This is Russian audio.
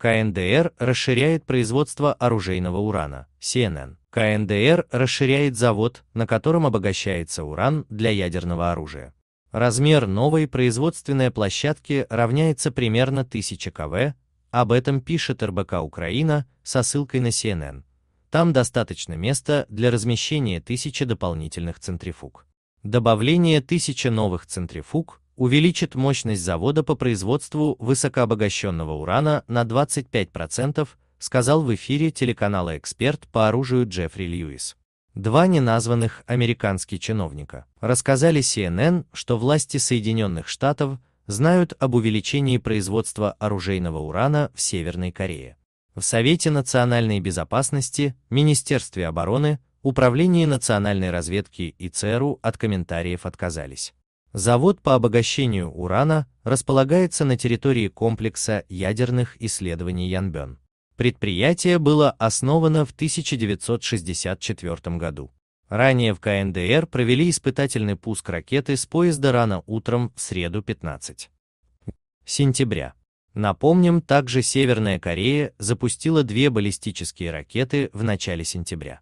КНДР расширяет производство оружейного урана. CNN. КНДР расширяет завод, на котором обогащается уран для ядерного оружия. Размер новой производственной площадки равняется примерно 1000 КВ, об этом пишет РБК Украина со ссылкой на CNN. Там достаточно места для размещения тысячи дополнительных центрифуг. Добавление тысячи новых центрифуг увеличит мощность завода по производству высокообогащенного урана на 25%, сказал в эфире телеканала «Эксперт» по оружию Джеффри Льюис. Два неназванных американских чиновника рассказали CNN, что власти Соединенных Штатов знают об увеличении производства оружейного урана в Северной Корее. В Совете национальной безопасности, Министерстве обороны, Управлении национальной разведки и ЦРУ от комментариев отказались. Завод по обогащению урана располагается на территории комплекса ядерных исследований Янбен. Предприятие было основано в 1964 году. Ранее в КНДР провели испытательный пуск ракеты с поезда рано утром в среду 15 сентября. Напомним, также Северная Корея запустила две баллистические ракеты в начале сентября.